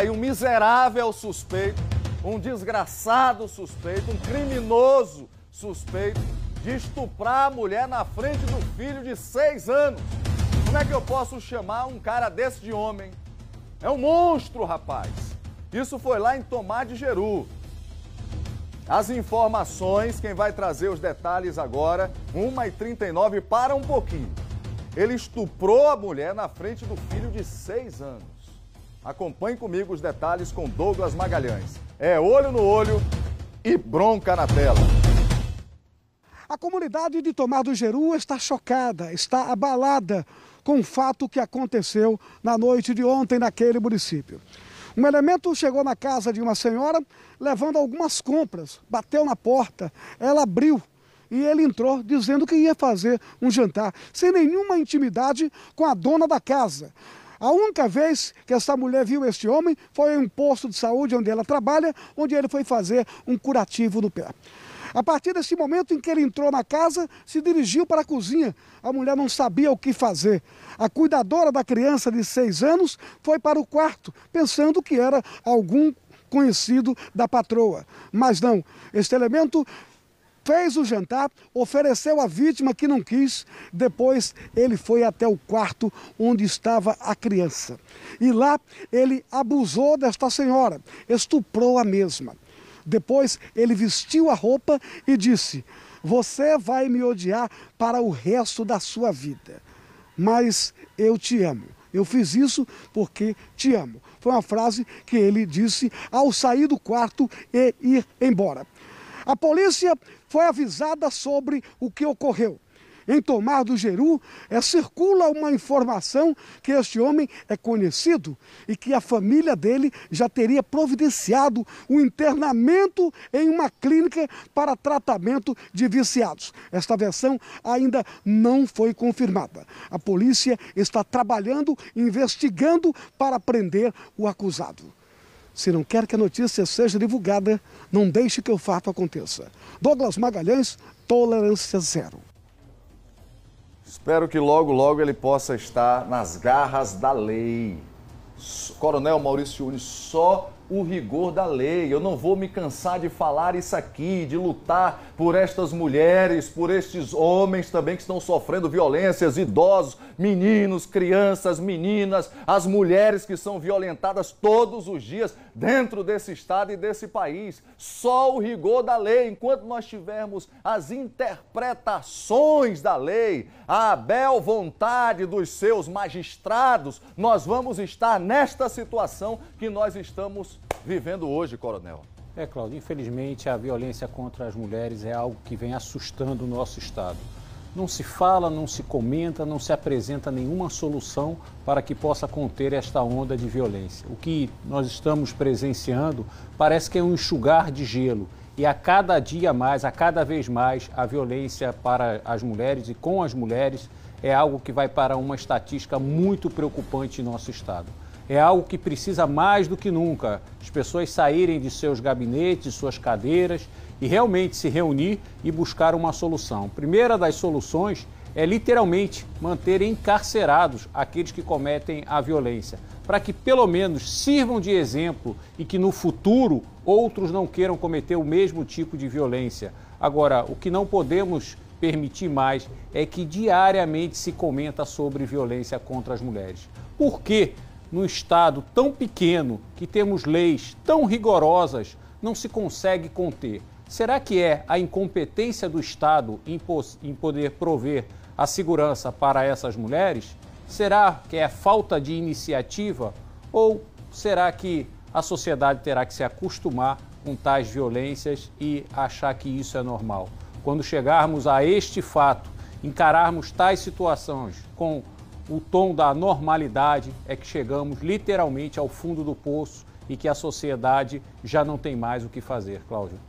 Aí um miserável suspeito, um desgraçado suspeito, um criminoso suspeito de estuprar a mulher na frente do filho de seis anos. Como é que eu posso chamar um cara desse de homem? É um monstro, rapaz. Isso foi lá em Tomar de Geru. As informações, quem vai trazer os detalhes agora, 1h39, para um pouquinho. Ele estuprou a mulher na frente do filho de seis anos. Acompanhe comigo os detalhes com Douglas Magalhães. É olho no olho e bronca na tela. A comunidade de Tomar do Geru está chocada, está abalada com o fato que aconteceu na noite de ontem naquele município. Um elemento chegou na casa de uma senhora levando algumas compras, bateu na porta, ela abriu e ele entrou dizendo que ia fazer um jantar, sem nenhuma intimidade com a dona da casa. A única vez que essa mulher viu este homem foi em um posto de saúde onde ela trabalha, onde ele foi fazer um curativo no pé. A partir desse momento em que ele entrou na casa, se dirigiu para a cozinha. A mulher não sabia o que fazer. A cuidadora da criança de seis anos foi para o quarto, pensando que era algum conhecido da patroa. Mas não, este elemento fez o jantar, ofereceu a vítima que não quis. Depois ele foi até o quarto onde estava a criança. E lá ele abusou desta senhora, estuprou a mesma. Depois ele vestiu a roupa e disse: Você vai me odiar para o resto da sua vida, mas eu te amo. Eu fiz isso porque te amo. Foi uma frase que ele disse ao sair do quarto e ir embora. A polícia foi avisada sobre o que ocorreu. Em Tomar do Geru, é, circula uma informação que este homem é conhecido e que a família dele já teria providenciado o um internamento em uma clínica para tratamento de viciados. Esta versão ainda não foi confirmada. A polícia está trabalhando, investigando para prender o acusado. Se não quer que a notícia seja divulgada, não deixe que o fato aconteça. Douglas Magalhães, tolerância zero. Espero que logo, logo ele possa estar nas garras da lei. Coronel Maurício Uni só o rigor da lei. Eu não vou me cansar de falar isso aqui, de lutar por estas mulheres, por estes homens também que estão sofrendo violências, idosos, meninos, crianças, meninas, as mulheres que são violentadas todos os dias dentro desse estado e desse país. Só o rigor da lei, enquanto nós tivermos as interpretações da lei, a bel vontade dos seus magistrados, nós vamos estar nesta situação que nós estamos vivendo hoje, Coronel? É, Cláudio, infelizmente a violência contra as mulheres é algo que vem assustando o nosso Estado. Não se fala, não se comenta, não se apresenta nenhuma solução para que possa conter esta onda de violência. O que nós estamos presenciando parece que é um enxugar de gelo e a cada dia mais, a cada vez mais, a violência para as mulheres e com as mulheres é algo que vai para uma estatística muito preocupante em nosso Estado é algo que precisa mais do que nunca as pessoas saírem de seus gabinetes, suas cadeiras e realmente se reunir e buscar uma solução. primeira das soluções é literalmente manter encarcerados aqueles que cometem a violência, para que pelo menos sirvam de exemplo e que no futuro outros não queiram cometer o mesmo tipo de violência. Agora, o que não podemos permitir mais é que diariamente se comenta sobre violência contra as mulheres. Por quê? num Estado tão pequeno, que temos leis tão rigorosas, não se consegue conter? Será que é a incompetência do Estado em, em poder prover a segurança para essas mulheres? Será que é falta de iniciativa? Ou será que a sociedade terá que se acostumar com tais violências e achar que isso é normal? Quando chegarmos a este fato, encararmos tais situações com o tom da normalidade é que chegamos literalmente ao fundo do poço e que a sociedade já não tem mais o que fazer, Cláudio.